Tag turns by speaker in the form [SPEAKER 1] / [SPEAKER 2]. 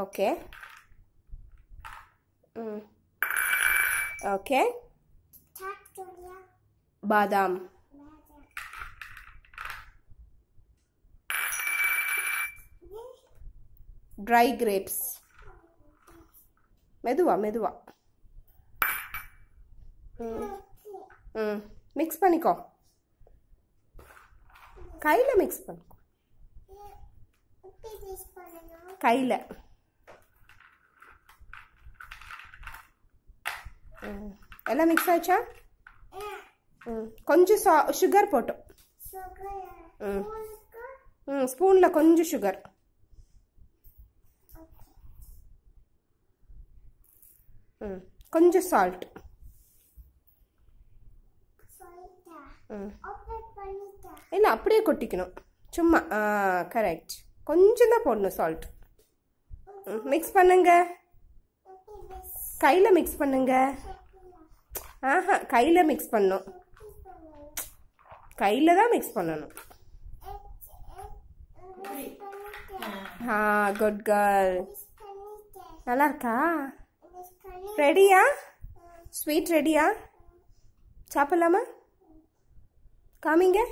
[SPEAKER 1] okay ம் okay பாதாம்
[SPEAKER 2] try grapes மெதுவா மெதுவா ம் மிக்ஸ் பண்ணிக்கோ கையில் மிக்ஸ் பண்ணிக்கோ கையில் ம் எல்லாம் மிக்ஸ் ஆச்சா ம் கொஞ்சம் சா சுகர் போட்டோம் ம் ம் ஸ்பூனில் கொஞ்சம் சுகர் ம் கொஞ்சம் சால்ட் ம் இல்லை அப்படியே கொட்டிக்கணும் சும்மா கரெக்ட் கொஞ்சம் தான் போடணும் சால்ட் மிக்ஸ் பண்ணுங்கள் கையில் மிக்ஸ் பண்ணுங்க ஆஹா கையில் மிக்ஸ் பண்ணும் கையில் தான் மிக்ஸ் பண்ணணும் ஆ குட் கேர்ள் நல்லா இருக்கா ரெடியா ஸ்வீட் ரெடியா சாப்பிடலாமா காமிங்க